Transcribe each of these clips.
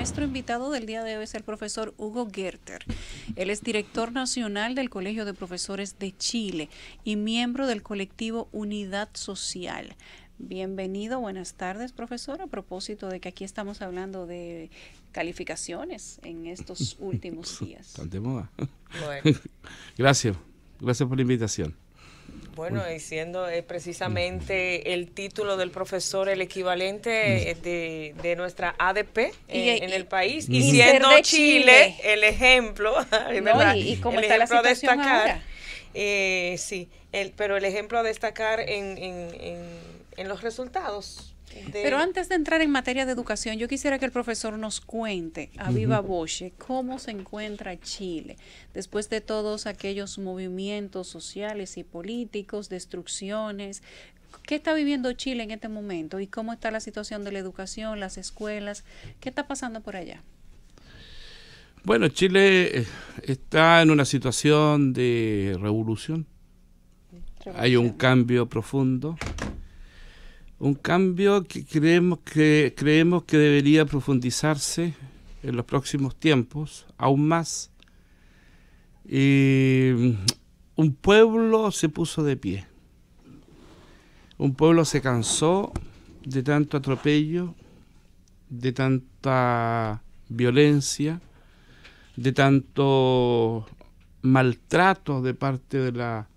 Nuestro invitado del día de hoy es el profesor Hugo Gerter. Él es director nacional del Colegio de Profesores de Chile y miembro del colectivo Unidad Social. Bienvenido, buenas tardes, profesor. A propósito de que aquí estamos hablando de calificaciones en estos últimos días. Gracias, gracias por la invitación. Bueno, y siendo eh, precisamente el título del profesor el equivalente eh, de, nuestra ADP eh, en el país, y, siendo Chile, el ejemplo, y, el ejemplo a destacar, sí, pero el ejemplo a destacar en, en, en los resultados pero antes de entrar en materia de educación, yo quisiera que el profesor nos cuente a viva cómo se encuentra Chile después de todos aquellos movimientos sociales y políticos, destrucciones. ¿Qué está viviendo Chile en este momento y cómo está la situación de la educación, las escuelas? ¿Qué está pasando por allá? Bueno, Chile eh, está en una situación de revolución. Hay un cambio profundo un cambio que creemos que, creemos que debería profundizarse en los próximos tiempos, aún más. Y eh, un pueblo se puso de pie. Un pueblo se cansó de tanto atropello, de tanta violencia, de tanto maltrato de parte de la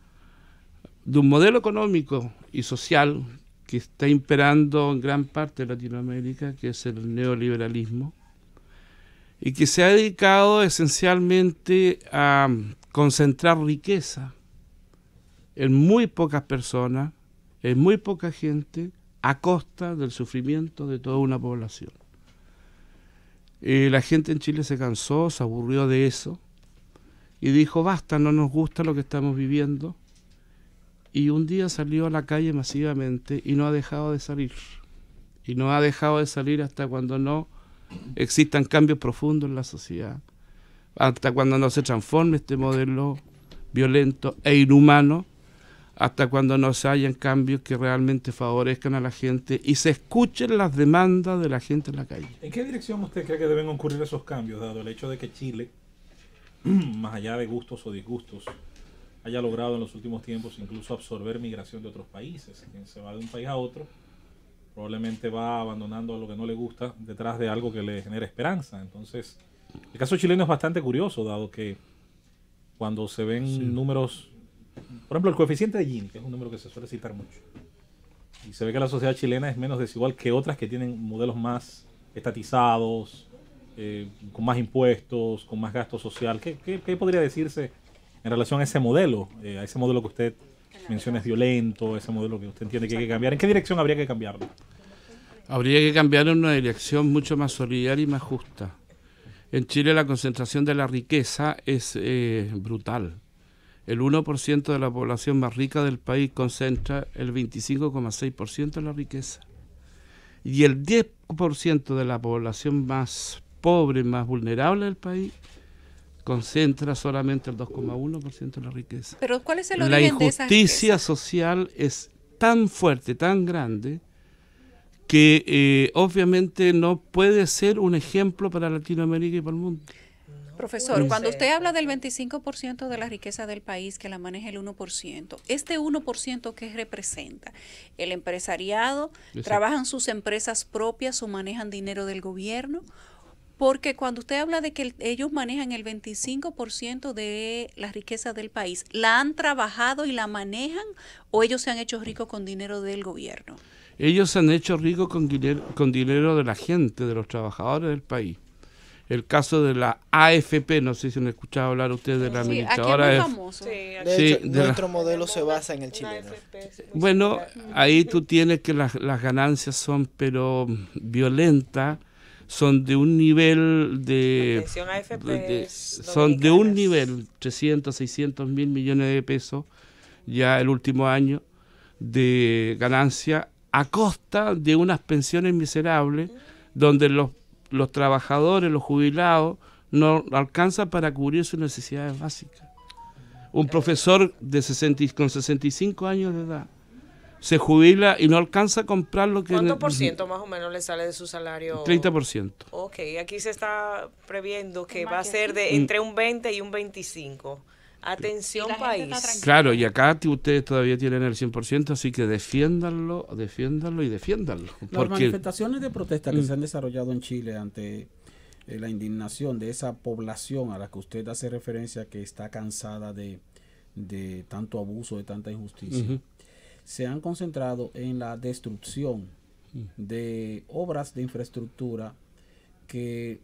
de un modelo económico y social que está imperando en gran parte de Latinoamérica, que es el neoliberalismo, y que se ha dedicado esencialmente a concentrar riqueza en muy pocas personas, en muy poca gente, a costa del sufrimiento de toda una población. Eh, la gente en Chile se cansó, se aburrió de eso y dijo, basta, no nos gusta lo que estamos viviendo, y un día salió a la calle masivamente y no ha dejado de salir. Y no ha dejado de salir hasta cuando no existan cambios profundos en la sociedad, hasta cuando no se transforme este modelo violento e inhumano, hasta cuando no se hayan cambios que realmente favorezcan a la gente y se escuchen las demandas de la gente en la calle. ¿En qué dirección usted cree que deben ocurrir esos cambios, dado el hecho de que Chile, más allá de gustos o disgustos, haya logrado en los últimos tiempos incluso absorber migración de otros países. Quien se va de un país a otro probablemente va abandonando lo que no le gusta detrás de algo que le genera esperanza. Entonces, el caso chileno es bastante curioso, dado que cuando se ven números, por ejemplo, el coeficiente de Gini, que es un número que se suele citar mucho, y se ve que la sociedad chilena es menos desigual que otras que tienen modelos más estatizados, eh, con más impuestos, con más gasto social. qué podría decirse? en relación a ese modelo, eh, a ese modelo que usted menciona es violento, ese modelo que usted entiende que hay que cambiar. ¿En qué dirección habría que cambiarlo? Habría que cambiarlo en una dirección mucho más solidaria y más justa. En Chile la concentración de la riqueza es eh, brutal. El 1% de la población más rica del país concentra el 25,6% de la riqueza. Y el 10% de la población más pobre, más vulnerable del país, concentra solamente el 2,1% de la riqueza. Pero ¿cuál es el origen La injusticia social es tan fuerte, tan grande, que eh, obviamente no puede ser un ejemplo para Latinoamérica y para el mundo. Profesor, cuando usted habla del 25% de la riqueza del país que la maneja el 1%, ¿este 1% qué representa? ¿El empresariado? ¿Trabajan sus empresas propias o manejan dinero del gobierno? Porque cuando usted habla de que ellos manejan el 25% de la riqueza del país, ¿la han trabajado y la manejan o ellos se han hecho ricos con dinero del gobierno? Ellos se han hecho ricos con, con dinero de la gente, de los trabajadores del país el caso de la AFP, no sé si han escuchado hablar ustedes de la sí, Aquí es famoso. De hecho, nuestro modelo se basa en el chileno. Bueno, ahí tú tienes que las, las ganancias son pero violentas son de un nivel de, son de un nivel 300 600 mil millones de pesos ya el último año de ganancia a costa de unas pensiones miserables donde los, trabajadores los jubilados no alcanzan para cubrir sus necesidades básicas un profesor de con 65 años de edad se jubila y no alcanza a comprar lo que... ¿Cuánto por ciento más o menos le sale de su salario? 30%. Ok, aquí se está previendo que va a ser de mm. entre un 20 y un 25. Atención país. Claro, y acá ustedes todavía tienen el 100%, así que defiéndanlo, defiéndanlo y defiéndanlo. Las manifestaciones de protesta que mm. se han desarrollado en Chile ante eh, la indignación de esa población a la que usted hace referencia que está cansada de, tanto abuso, de tanta injusticia se han concentrado en la destrucción mm. de obras de infraestructura que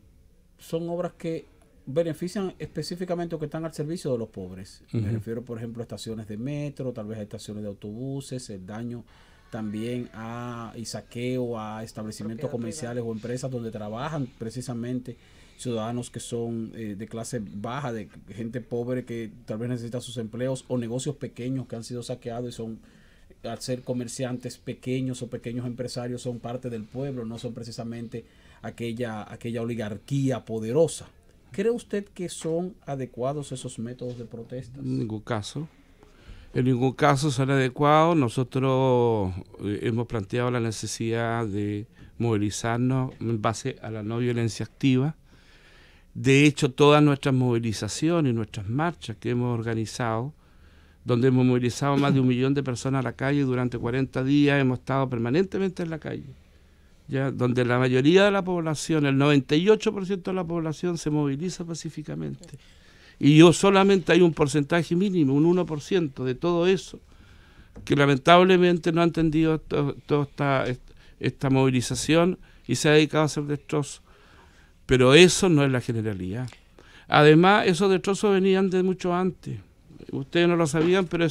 son obras que benefician específicamente o que están al servicio de los pobres. Me refiero, por ejemplo, a estaciones de metro, tal vez a estaciones de autobuses, el daño también a y saqueo a establecimientos comerciales o empresas donde trabajan precisamente ciudadanos que son eh, de clase baja, de gente pobre que tal vez necesita sus empleos o negocios pequeños que han sido saqueados y son al ser comerciantes pequeños o pequeños empresarios son parte del pueblo, no son precisamente aquella, aquella oligarquía poderosa. ¿Cree usted que son adecuados esos métodos de protesta? En ningún caso. En ningún caso son adecuados. Nosotros eh, hemos planteado la necesidad de movilizarnos en base a la no violencia activa. De hecho, todas nuestras movilizaciones y nuestras marchas que hemos organizado donde hemos movilizado más de un millón de personas a la calle durante 40 días, hemos estado permanentemente en la calle, ¿ya? donde la mayoría de la población, el 98% de la población se moviliza pacíficamente. Y yo solamente hay un porcentaje mínimo, un 1% de todo eso, que lamentablemente no ha entendido toda esta, esta movilización y se ha dedicado a hacer destrozos. Pero eso no es la generalidad. Además, esos destrozos venían de mucho antes ustedes no lo sabían, pero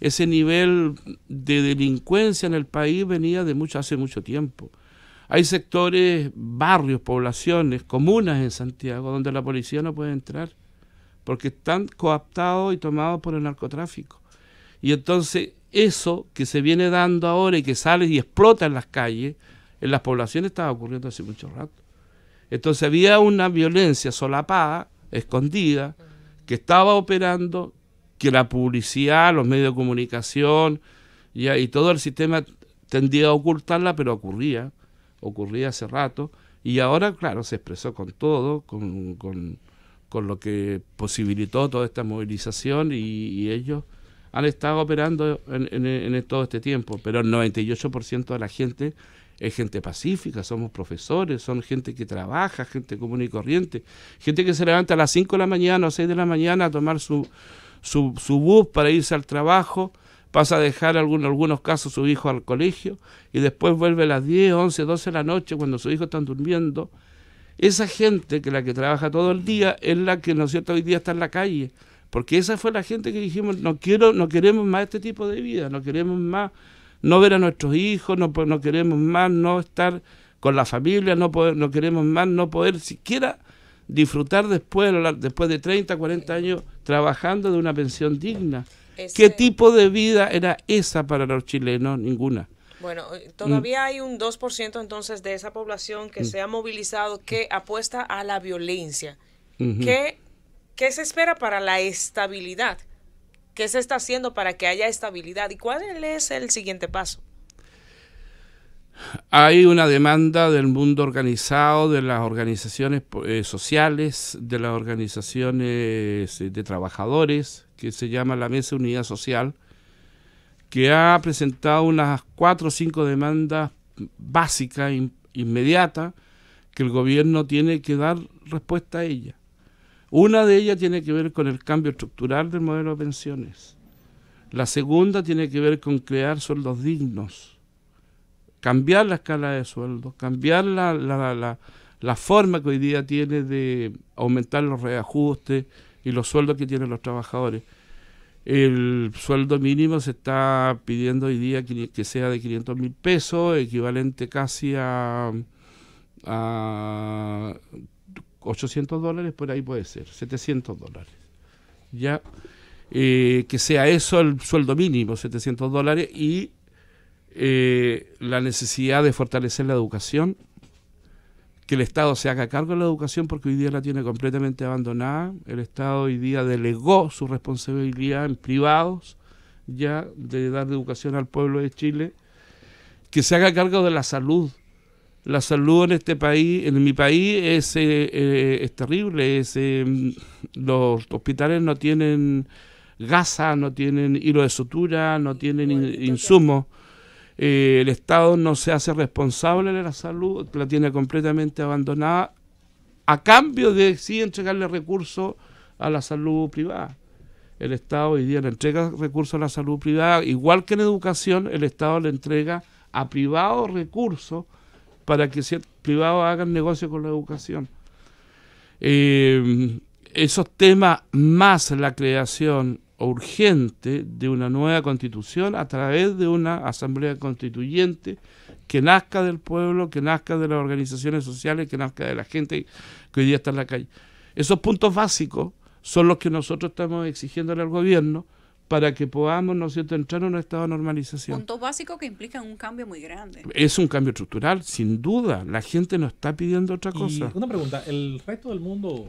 ese nivel de delincuencia en el país venía de mucho, hace mucho tiempo. Hay sectores, barrios, poblaciones, comunas en Santiago donde la policía no puede entrar porque están coaptados y tomados por el narcotráfico. Y entonces eso que se viene dando ahora y que sale y explota en las calles, en las poblaciones estaba ocurriendo hace mucho rato. Entonces había una violencia solapada, escondida, que estaba operando, que la publicidad, los medios de comunicación ya, y todo el sistema tendía a ocultarla, pero ocurría, ocurría hace rato. Y ahora, claro, se expresó con todo, con, con, con lo que posibilitó toda esta movilización y, ellos han estado operando en, en, todo este tiempo, pero el 98% de la gente es gente pacífica, somos profesores, son gente que trabaja, gente común y corriente, gente que se levanta a las 5 de la mañana o 6 de la mañana a tomar su, su, su bus para irse al trabajo, pasa a dejar en algunos casos su hijo al colegio y después vuelve a las 10, 11, 12 de la noche cuando sus hijos están durmiendo. Esa gente que la que trabaja todo el día es la que, ¿no hoy día está en la calle. Porque esa fue la gente que dijimos, no, quiero, no queremos más este tipo de vida, no queremos más no ver a nuestros hijos, no, no queremos más no estar con la familia, no, poder, no queremos más no poder siquiera disfrutar después, después de 30, 40 años trabajando de una pensión digna. ¿Qué tipo de vida era esa para los chilenos? Ninguna. Bueno, eh, mm. todavía hay un 2% entonces de esa población que mm. se ha movilizado, que apuesta a la violencia. ¿Qué se espera para la estabilidad? ¿Qué se está haciendo para que haya estabilidad? ¿Y cuál es el siguiente paso? Hay una demanda del mundo organizado, de las organizaciones eh, sociales, de las organizaciones eh, de trabajadores, que se llama la Mesa Unidad Social, que ha presentado unas cuatro o cinco demandas básicas, e inmediatas, que el gobierno tiene que dar respuesta a ellas. Una de ellas tiene que ver con el cambio estructural del modelo de pensiones. La segunda tiene que ver con crear sueldos dignos cambiar la escala de sueldos, cambiar la, forma que hoy día tiene de aumentar los reajustes y los sueldos que tienen los trabajadores. El sueldo mínimo se está pidiendo hoy día que, sea de 500 mil pesos, equivalente casi a, 800 dólares, por ahí puede ser, 700 dólares. Ya, eh, que sea eso el sueldo mínimo, 700 dólares, y eh, la necesidad de fortalecer la educación, que el Estado se haga cargo de la educación porque hoy día la tiene completamente abandonada, el Estado hoy día delegó su responsabilidad en privados ya de dar educación al pueblo de Chile, que se haga cargo de la salud. La salud en este país, en mi país, es, eh, eh, es terrible. Es, los hospitales no tienen gasa, no tienen hilo de sutura, no tienen insumos. Eh, el Estado no se hace responsable de la salud, la tiene completamente abandonada, a cambio de sí entregarle recursos a la salud privada. El Estado hoy día le entrega recursos a la salud privada, igual que en educación, el Estado le entrega a privados recursos para que privados hagan negocio con la educación. Eh, esos temas más la creación urgente de una nueva constitución a través de una asamblea constituyente que nazca del pueblo, que nazca de las organizaciones sociales, que nazca de la gente que hoy día está en la calle. Esos puntos básicos son los que nosotros estamos exigiéndole al gobierno para que podamos, ¿no entrar en un estado de normalización. Puntos básicos que implican un cambio muy grande. Es un cambio estructural, sin duda. La gente nos está pidiendo otra cosa. una pregunta, el resto del mundo,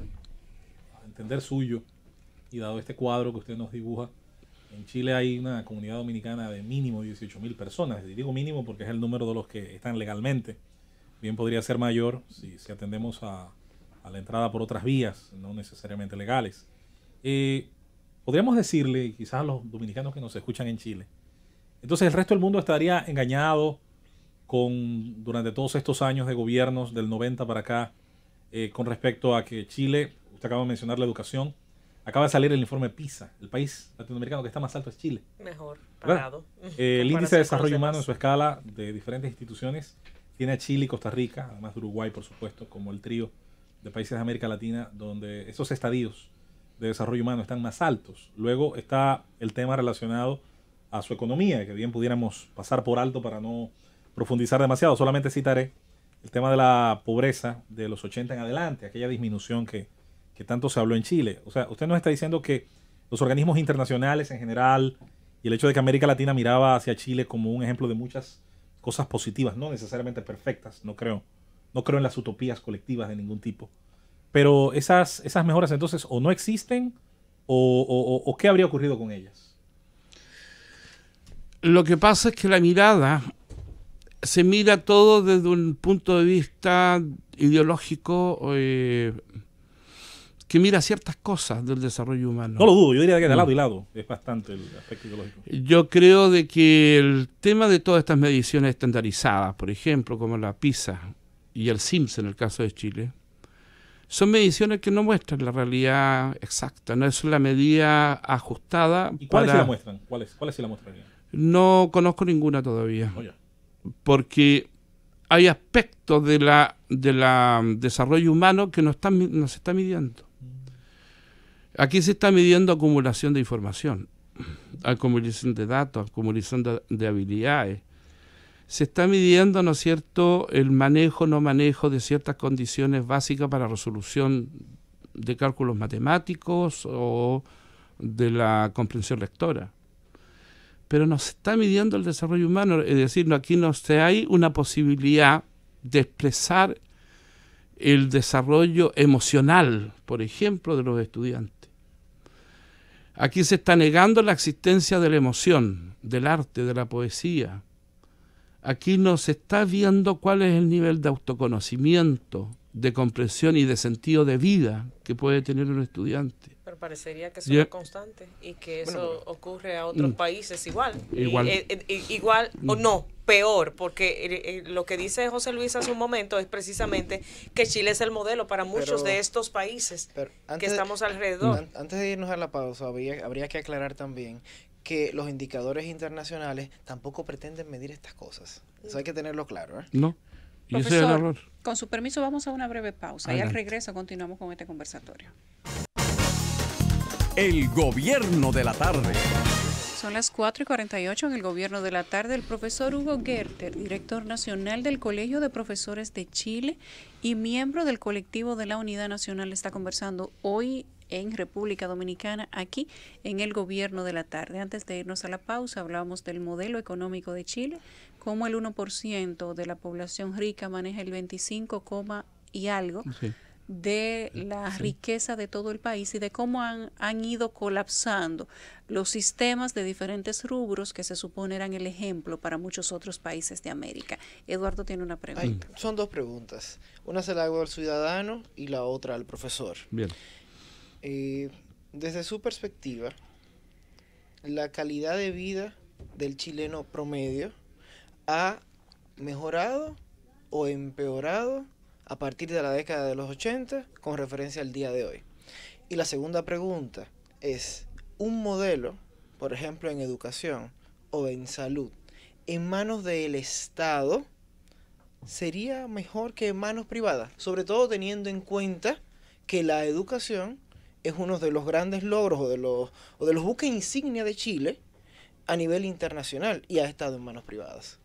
a entender suyo, y dado este cuadro que usted nos dibuja, en Chile hay una comunidad dominicana de mínimo 18 mil personas. Y digo mínimo porque es el número de los que están legalmente. Bien podría ser mayor si, atendemos a, la entrada por otras vías, no necesariamente legales. Eh, podríamos decirle, quizás a los dominicanos que nos escuchan en Chile, entonces el resto del mundo estaría engañado con durante todos estos años de gobiernos del 90 para acá eh, con respecto a que Chile, usted acaba de mencionar la educación, Acaba de salir el informe PISA. El país latinoamericano que está más alto es Chile. Mejor, Pagado. Eh, el índice de desarrollo humano en su escala de diferentes instituciones tiene a Chile y Costa Rica, además de Uruguay, por supuesto, como el trío de países de América Latina, donde esos estadios de desarrollo humano están más altos. Luego está el tema relacionado a su economía, que bien pudiéramos pasar por alto para no profundizar demasiado. Solamente citaré el tema de la pobreza de los 80 en adelante, aquella disminución que que tanto se habló en Chile. O sea, usted nos está diciendo que los organismos internacionales en general y el hecho de que América Latina miraba hacia Chile como un ejemplo de muchas cosas positivas, no necesariamente perfectas, no creo. No creo en las utopías colectivas de ningún tipo. Pero esas, esas mejoras entonces o no existen o, o, qué habría ocurrido con ellas. Lo que pasa es que la mirada se mira todo desde un punto de vista ideológico eh, que mira ciertas cosas del desarrollo humano. No lo dudo, yo diría que de lado y lado es bastante el aspecto ideológico. Yo creo de que el tema de todas estas mediciones estandarizadas, por ejemplo, como la PISA y el sims en el caso de Chile, son mediciones que no muestran la realidad exacta, no es la medida ajustada. ¿Y cuáles se la muestran? ¿Cuáles, No conozco ninguna todavía. Oh, porque hay aspectos de la, de desarrollo humano que no, están, no se está midiendo. Aquí se está midiendo acumulación de información, acumulación de datos, acumulación de, habilidades. Se está midiendo, ¿no es cierto?, el manejo, no manejo de ciertas condiciones básicas para resolución de cálculos matemáticos o de la comprensión lectora. Pero no se está midiendo el desarrollo humano, es decir, aquí no se hay una posibilidad de expresar el desarrollo emocional, por ejemplo, de los estudiantes. Aquí se está negando la existencia de la emoción, del arte, de la poesía. Aquí no se está viendo cuál es el nivel de autoconocimiento, de comprensión y de sentido de vida que puede tener un estudiante. Pero parecería que eso es constante y que eso ocurre a otros mm. países igual. Igual. Eh, eh, eh, o mm. no, peor, porque lo que dice José Luis hace un momento es precisamente que Chile es el modelo para muchos de estos países que estamos alrededor. antes de irnos a la pausa, habría, habría que aclarar también que los indicadores internacionales tampoco pretenden medir estas cosas. Eso mm. hay que tenerlo claro. ¿eh? No. Con su permiso, vamos a una breve pausa y al regreso continuamos con este conversatorio. El gobierno de la tarde. Son las 4 y 48 en el gobierno de la tarde. El profesor Hugo Gerter, director nacional del Colegio de Profesores de Chile y miembro del colectivo de la Unidad Nacional, está conversando hoy en República Dominicana, aquí en el gobierno de la tarde. Antes de irnos a la pausa, hablábamos del modelo económico de Chile, cómo el 1% de la población rica maneja el 25, y algo de la riqueza de todo el país y de cómo han, han ido colapsando los sistemas de diferentes rubros que se supone eran el ejemplo para muchos otros países de América. Eduardo tiene una pregunta. son dos preguntas. Una se la hago al ciudadano y la otra al profesor. Bien. Eh, desde su perspectiva, la calidad de vida del chileno promedio, ha mejorado o empeorado a partir de la década de los 80 con referencia al día de hoy? Y la segunda pregunta es, ¿un modelo, por ejemplo, en educación o en salud, en manos del Estado, sería mejor que en manos privadas? Sobre todo teniendo en cuenta que la educación es uno de los grandes logros o de los, o de los buques insignia de Chile a nivel internacional y ha estado en manos privadas.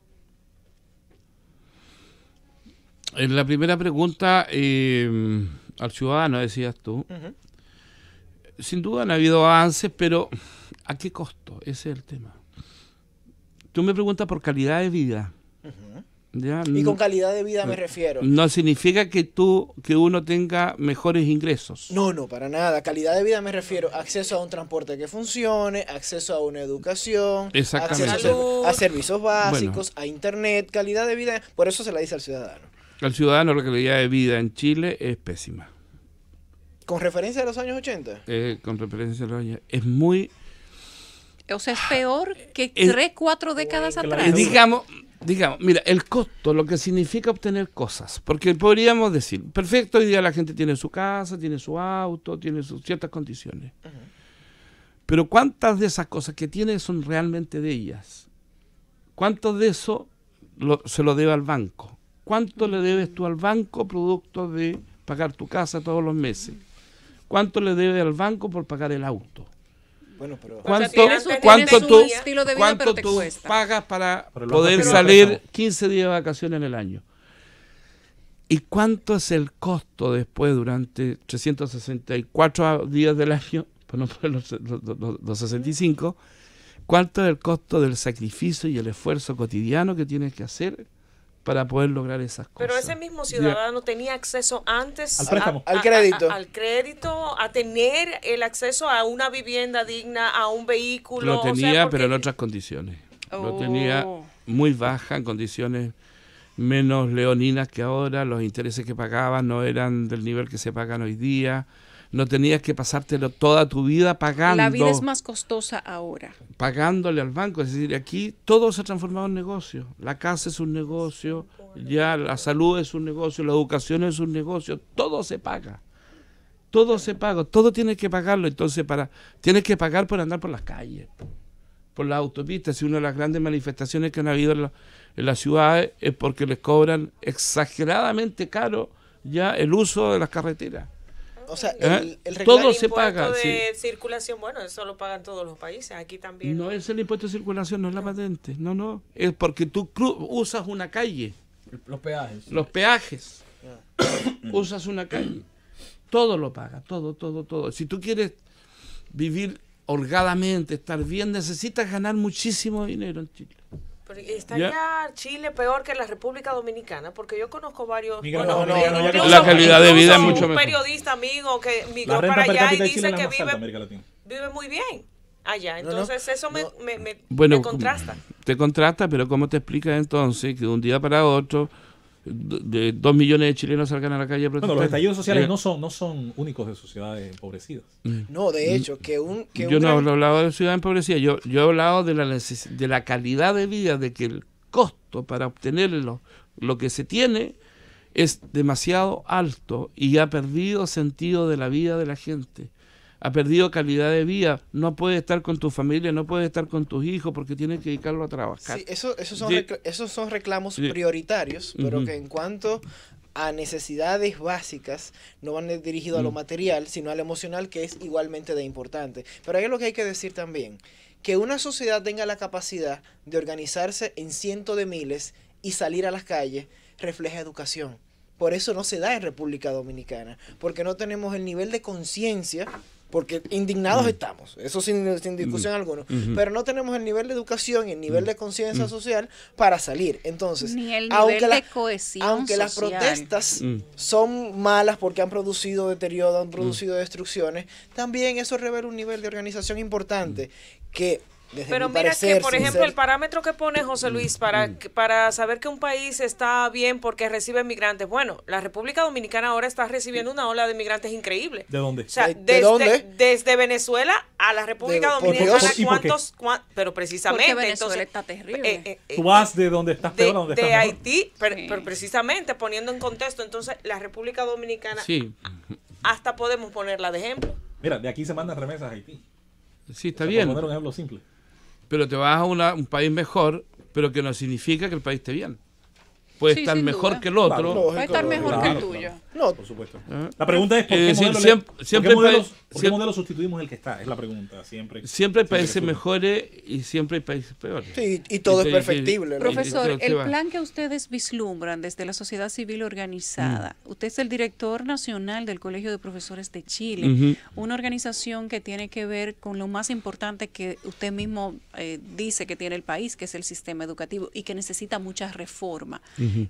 en eh, la primera pregunta em, al ciudadano, decías tú, sin duda han habido avances, pero ¿a qué costo? Ese es el tema. Tú me preguntas por calidad de vida. Y con calidad de vida me eh, refiero. No significa que tú, que uno tenga mejores ingresos. No, no, para nada. Calidad de vida me refiero acceso a un transporte que funcione, acceso a una educación, acceso a, a, servicios básicos, a internet, calidad de vida. Por eso se la dice al ciudadano al ciudadano la calidad de vida en Chile es pésima. ¿Con referencia a los años 80? Eh, con referencia a los años... Es muy... O sea, es peor que tres, cuatro décadas atrás. Digamos, digamos, mira, el costo, lo que significa obtener cosas. Porque podríamos decir, perfecto, hoy día la gente tiene su casa, tiene su auto, tiene sus ciertas condiciones. Pero ¿cuántas de esas cosas que tiene son realmente de ellas? ¿Cuánto de eso se lo debe al banco? ¿Cuánto le debes tú al banco producto de pagar tu casa todos los meses? ¿Cuánto le debes al banco por pagar el auto? Bueno, pero ¿Cuánto, tú, pagas para poder salir 15 días de vacaciones en el año? ¿Y cuánto es el costo después durante 364 días del año, por pues no pues, los, los 65? ¿Cuánto es el costo del sacrificio y el esfuerzo cotidiano que tienes que hacer para poder lograr esas cosas. Pero ese mismo ciudadano tenía acceso antes al, crédito. A, al crédito, a tener el acceso a una vivienda digna, a un vehículo. Lo tenía, pero en otras condiciones. Lo oh. tenía muy baja, en condiciones menos leoninas que ahora, los intereses que pagaban no eran del nivel que se pagan hoy día no tenías que pasártelo toda tu vida pagando. La vida es más costosa ahora. Pagándole al banco. Es decir, aquí todo se ha transformado en negocio. La casa es un negocio, ya la salud es un negocio, la educación es un negocio, todo se paga. Todo se paga, todo tienes que pagarlo. Entonces, para, tienes que pagar por andar por las calles, por las autopistas. Y una de las grandes manifestaciones que han habido en, la, en las ciudades es porque les cobran exageradamente caro ya el uso de las carreteras. O sea, ¿Eh? el, el todo se de circulación, bueno, eso lo pagan todos los países, aquí también. No es el impuesto de circulación, no es la patente, no, no, es porque tú usas una calle. Los peajes. Los peajes. usas una calle. Todo lo paga, todo, todo, todo. Si tú quieres vivir holgadamente, estar bien, necesitas ganar muchísimo dinero en Chile estaría allá Chile peor que la República Dominicana, porque yo conozco varios. la calidad de vida mucho mejor. Un periodista amigo que migró para allá y dice que vive, vive muy bien allá. Entonces eso me, me, me, contrasta. Te contrasta, pero ¿cómo te explicas entonces que de un día para otro de dos millones de chilenos salgan a la calle a los estallidos sociales eh, no son no son únicos de sociedades empobrecidas. Mm. No, de hecho, que un... Que yo no he hablado de ciudad empobrecidas yo, yo he hablado de la, de la calidad de vida, de que el costo para obtenerlo, lo que se tiene es demasiado alto y ha perdido sentido de la vida de la gente ha perdido calidad de vida, no puede estar con tu familia, no puede estar con tus hijos porque tiene que dedicarlo a trabajar. Sí, eso, esos, son esos son reclamos prioritarios, pero que en cuanto a necesidades básicas, no van dirigidos a lo mm. material, sino a lo emocional, que es igualmente de importante. Pero ahí es lo que hay que decir también, que una sociedad tenga la capacidad de organizarse en cientos de miles y salir a las calles, refleja educación por eso no se da en República Dominicana, porque no tenemos el nivel de conciencia porque indignados mm. estamos, eso sin, discusión alguno, mm. alguna, pero no tenemos el nivel de educación y el nivel mm. de conciencia social para salir. Entonces, Ni el nivel aunque, de la, cohesión aunque las protestas son malas porque han producido deterioro, han producido destrucciones, también eso revela un nivel de organización importante que pero mira que, por ejemplo, el parámetro que pone José mm. Luis para, mm. para saber que un país está bien porque recibe migrantes. Bueno, la República Dominicana ahora está recibiendo una ola de migrantes increíble. ¿De dónde? O sea, desde, Venezuela a la República Dominicana, ¿cuántos? pero precisamente. está terrible. Eh, eh, eh, Tú vas de dónde estás de, Haití, pero, precisamente poniendo en contexto, entonces la República Dominicana. Sí. Hasta podemos ponerla de ejemplo. Mira, de aquí se mandan remesas a Haití. Sí, está bien. Poner un ejemplo simple pero te vas a un país mejor, pero que no significa que el país esté bien. Puede estar mejor que el otro. Puede estar mejor que el tuyo. No. Por supuesto. ¿Eh? La pregunta es: ¿por eh, qué, modelo, siempre, ¿por sustituimos el que está? Es la pregunta. Siempre, siempre hay países mejores y siempre hay países peores. Sí, y todo este, es perfectible. Profesor, este, el plan que ustedes vislumbran desde la sociedad civil organizada, mm. usted es el director nacional del Colegio de Profesores de Chile, una organización que tiene que ver con lo más importante que usted mismo eh, dice que tiene el país, que es el sistema educativo y que necesita mucha reforma.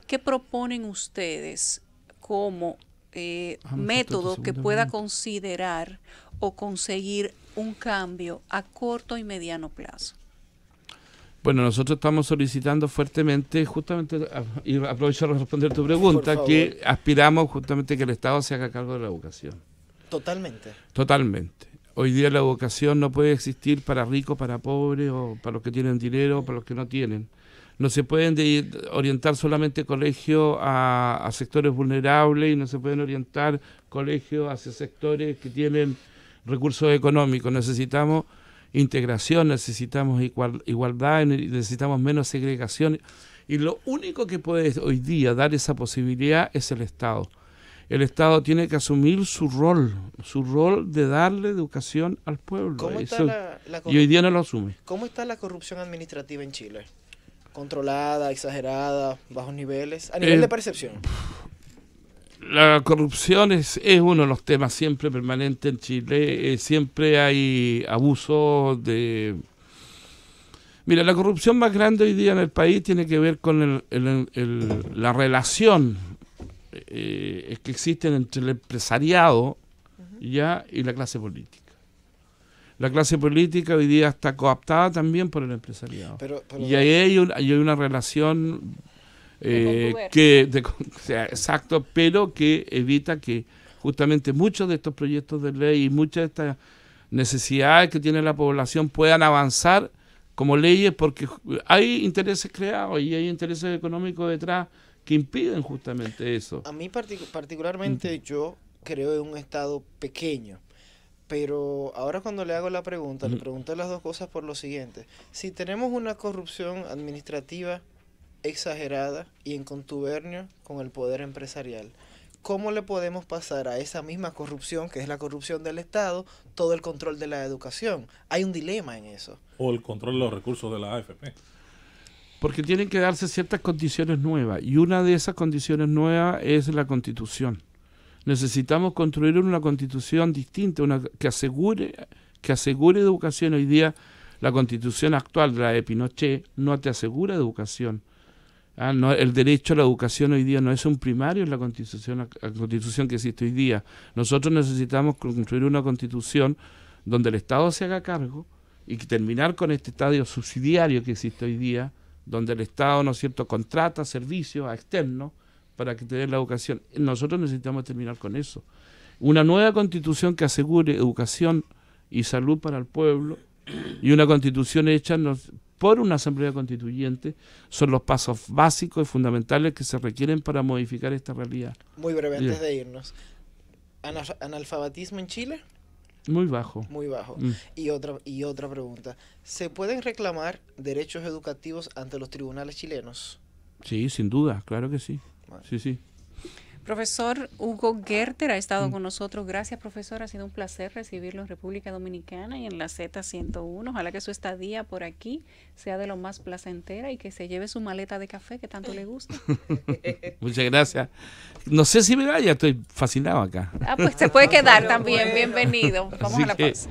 ¿Qué proponen ustedes? como eh, ah, método que pueda considerar o conseguir un cambio a corto y mediano plazo? Bueno, nosotros estamos solicitando fuertemente, justamente, ah, y aprovecho para responder tu pregunta, que aspiramos justamente que el Estado se haga cargo de la educación. Totalmente. Totalmente. Hoy día la educación no puede existir para ricos, para pobres, o para los que tienen dinero, o para los que no tienen no se pueden orientar solamente colegios a, sectores vulnerables y no se pueden orientar colegios hacia sectores que tienen recursos económicos. Necesitamos integración, necesitamos igualdad, necesitamos menos segregación. Y lo único que puede hoy día dar esa posibilidad es el Estado. El Estado tiene que asumir su rol, su rol de darle educación al pueblo. y hoy día no lo asume. ¿Cómo está la corrupción administrativa en Chile? controlada, exagerada, bajos niveles, a nivel eh, de percepción. La corrupción es, uno de los temas siempre permanente en Chile. Eh, siempre hay abusos de... Mira, la corrupción más grande hoy día en el país tiene que ver con la relación eh, que existe entre el empresariado ya y la clase política la clase política hoy día está cooptada también por el empresariado. y ahí hay, una relación eh, que, exacto, pero que evita que justamente muchos de estos proyectos de ley y muchas de estas necesidades que tiene la población puedan avanzar como leyes porque hay intereses creados y hay intereses económicos detrás que impiden justamente eso. A mí particularmente yo creo en un Estado pequeño pero ahora cuando le hago la pregunta, le pregunto las dos cosas por lo siguiente. Si tenemos una corrupción administrativa exagerada y en contubernio con el poder empresarial, ¿cómo le podemos pasar a esa misma corrupción, que es la corrupción del Estado, todo el control de la educación? Hay un dilema en eso. O el control de los recursos de la AFP. Porque tienen que darse ciertas condiciones nuevas y una de esas condiciones nuevas es la constitución necesitamos construir una constitución distinta, una que asegure, que asegure educación. Hoy día la constitución actual, la de Pinochet, no te asegura educación. ¿ah? el derecho a la educación hoy día no es un primario en la constitución, constitución que existe hoy día. Nosotros necesitamos construir una constitución donde el Estado se haga cargo y terminar con este estadio subsidiario que existe hoy día, donde el Estado, ¿no es cierto?, contrata servicios a externos para que tener la educación. Nosotros necesitamos terminar con eso. Una nueva constitución que asegure educación y salud para el pueblo y una constitución hecha por una asamblea constituyente son los pasos básicos y fundamentales que se requieren para modificar esta realidad. Muy breve, antes de irnos. ¿Analfabetismo en Chile? Muy bajo. Muy bajo. Mm. Y, otra, y otra pregunta. ¿Se pueden reclamar derechos educativos ante los tribunales chilenos? Sí, sin duda, claro que sí. Sí, sí. Profesor Hugo Gerter ha estado mm. con nosotros. Gracias, profesor. Ha sido un placer recibirlo en República Dominicana y en la Z101. Ojalá que su estadía por aquí sea de lo más placentera y que se lleve su maleta de café que tanto le gusta. Muchas gracias. No sé si me vaya, estoy fascinado acá. Ah, pues se puede quedar también. Bienvenido. Vamos a la pausa.